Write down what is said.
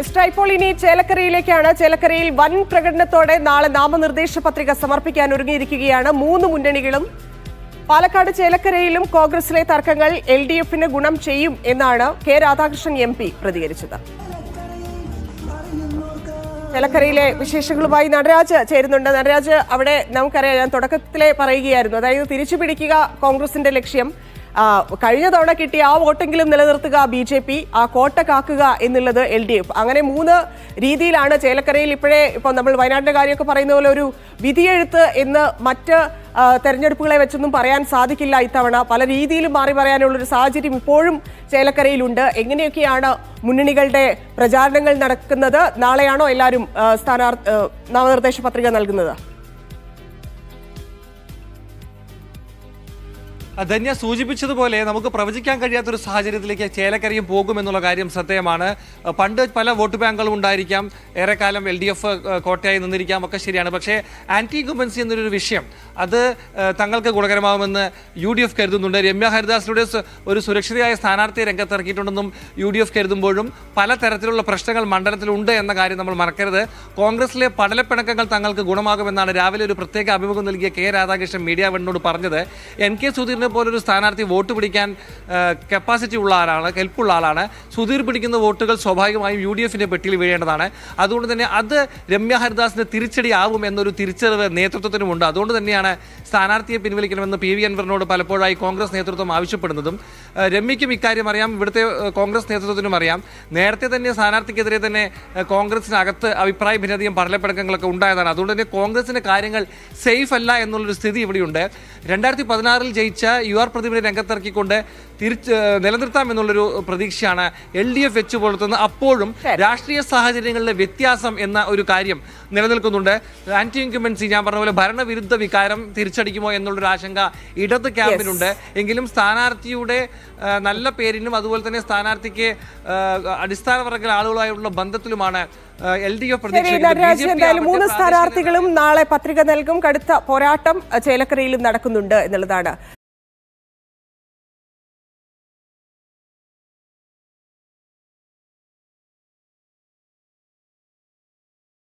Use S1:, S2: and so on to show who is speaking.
S1: ഇപ്പോൾ ഇനി ചേലക്കരയിലേക്കാണ് ചേലക്കരയിൽ വൻ പ്രകടനത്തോടെ നാളെ നാമനിർദ്ദേശ പത്രിക സമർപ്പിക്കാൻ ഒരുങ്ങിയിരിക്കുകയാണ് മൂന്ന് മുന്നണികളും പാലക്കാട് ചേലക്കരയിലും കോൺഗ്രസിലെ തർക്കങ്ങൾ എൽ ഡി എഫിന് ഗുണം ചെയ്യും എന്നാണ് കെ രാധാകൃഷ്ണൻ എം പി പ്രതികരിച്ചത് ചേലക്കരയിലെ വിശേഷങ്ങളുമായി നടരാജ് ചേരുന്നുണ്ട് നടരാജ് അവിടെ നമുക്കറിയാം ഞാൻ തുടക്കത്തിലെ പറയുകയായിരുന്നു അതായത് തിരിച്ചു പിടിക്കുക കോൺഗ്രസിന്റെ ലക്ഷ്യം കഴിഞ്ഞ തവണ കിട്ടിയ ആ വോട്ടെങ്കിലും നിലനിർത്തുക ബി ജെ പി ആ കോട്ട കാക്കുക എന്നുള്ളത് എൽ ഡി എഫ് അങ്ങനെ മൂന്ന് രീതിയിലാണ് ചേലക്കരയിൽ ഇപ്പോഴേ ഇപ്പം നമ്മൾ വയനാട്ടിലെ കാര്യമൊക്കെ പറയുന്ന പോലെ ഒരു വിധിയെഴുത്ത് എന്ന് മറ്റ് തെരഞ്ഞെടുപ്പുകളെ വെച്ചൊന്നും പറയാൻ സാധിക്കില്ല ഇത്തവണ പല രീതിയിലും മാറി പറയാനുള്ളൊരു സാഹചര്യം ഇപ്പോഴും ചേലക്കരയിലുണ്ട് എങ്ങനെയൊക്കെയാണ് മുന്നണികളുടെ പ്രചാരണങ്ങൾ നടക്കുന്നത് നാളെയാണോ എല്ലാവരും സ്ഥാനാർത്ഥി നാമനിർദ്ദേശ പത്രിക നൽകുന്നത്
S2: ധന്യ സൂചിപ്പിച്ചതുപോലെ നമുക്ക് പ്രവചിക്കാൻ കഴിയാത്ത ഒരു സാഹചര്യത്തിലേക്ക് ചേലക്കരയും എന്നുള്ള കാര്യം ശ്രദ്ധേയമാണ് പണ്ട് പല വോട്ട് ബാങ്കുകളും ഉണ്ടായിരിക്കാം ഏറെക്കാലം എൽ ഡി എഫ് കോട്ടയായി നിന്നിരിക്കാം ഒക്കെ ശരിയാണ് പക്ഷേ ആന്റി ഇൻകുമ്പൻസി എന്നൊരു വിഷയം അത് തങ്ങൾക്ക് ഗുണകരമാവുമെന്ന് യു ഡി എഫ് കരുതുന്നുണ്ട് രമ്യ ഹരിദാസിലൂടെ ഒരു സുരക്ഷിതയായ സ്ഥാനാർത്ഥി രംഗത്തിറക്കിയിട്ടുണ്ടെന്നും യു ഡി എഫ് കരുതുമ്പോഴും പലതരത്തിലുള്ള പ്രശ്നങ്ങൾ മണ്ഡലത്തിലുണ്ട് എന്ന കാര്യം നമ്മൾ മറക്കരുത് കോൺഗ്രസിലെ പടലപ്പിണക്കങ്ങൾ തങ്ങൾക്ക് ഗുണമാകുമെന്നാണ് രാവിലെ ഒരു പ്രത്യേക അഭിമുഖം നൽകിയ കെ രാധാകൃഷ്ണൻ മീഡിയ വണ്ണോട് പറഞ്ഞത് എൻ കെ സുധീരൻ അദ്ദേഹത്തിനെ പോലൊരു സ്ഥാനാർത്ഥി വോട്ട് പിടിക്കാൻ കപ്പാസിറ്റി ഉള്ള ആളാണ് കെൽപ്പുള്ള ആളാണ് സുധീർ പിടിക്കുന്ന വോട്ടുകൾ സ്വാഭാവികമായും യു ഡി എഫിൻ്റെ പെട്ടിയിൽ വീഴേണ്ടതാണ് അതുകൊണ്ട് തന്നെ അത് രമ്യ തിരിച്ചടി തിരിച്ചടിയാവും എന്നൊരു തിരിച്ചറിവ് നേതൃത്വത്തിനുമുണ്ട് അതുകൊണ്ട് തന്നെയാണ് സ്ഥാനാർത്ഥിയെ പിൻവലിക്കണമെന്ന് പി വി അൻവറിനോട് പലപ്പോഴായി കോൺഗ്രസ് നേതൃത്വം ആവശ്യപ്പെടുന്നതും രമ്യയ്ക്കും ഇക്കാര്യം അറിയാം ഇവിടുത്തെ കോൺഗ്രസ് നേതൃത്വത്തിനും അറിയാം നേരത്തെ തന്നെ സ്ഥാനാർത്ഥിക്കെതിരെ തന്നെ കോൺഗ്രസിനകത്ത് അഭിപ്രായ ഭിന്നതയും പടലപ്പടക്കങ്ങളൊക്കെ ഉണ്ടായതാണ് അതുകൊണ്ട് തന്നെ കോൺഗ്രസിൻ്റെ കാര്യങ്ങൾ സേഫ് അല്ല എന്നുള്ളൊരു സ്ഥിതി ഇവിടെയുണ്ട് രണ്ടായിരത്തി പതിനാറിൽ ജയിച്ച യു ആർ പ്രതിമയെ രംഗത്തിറക്കിക്കൊണ്ട് തിരിച്ച് നിലനിർത്താം എന്നുള്ളൊരു പ്രതീക്ഷയാണ് എൽ ഡി എഫ് എച്ച് പുലർത്തുന്ന അപ്പോഴും രാഷ്ട്രീയ സാഹചര്യങ്ങളിലെ വ്യത്യാസം എന്ന ഒരു കാര്യം നിലനിൽക്കുന്നുണ്ട് ആന്റി ഇൻക്യുമൻസി ഞാൻ പറഞ്ഞ പോലെ ഭരണവിരുദ്ധ വികാരം തിരിച്ചടിക്കുമോ എന്നുള്ളൊരു ആശങ്ക ഇടത് ക്യാമ്പിനുണ്ട് എങ്കിലും സ്ഥാനാർത്ഥിയുടെ നല്ല പേരിനും അതുപോലെ തന്നെ സ്ഥാനാർത്ഥിക്ക് അടിസ്ഥാന വർഗ്ഗ ആളുകളായുള്ള ബന്ധത്തിലുമാണ് മൂന്ന് സ്ഥാനാർത്ഥികളും
S1: നാളെ പത്രിക നൽകും കടുത്ത പോരാട്ടം ചേലക്കരയിലും നടക്കുന്നുണ്ട് എന്നുള്ളതാണ്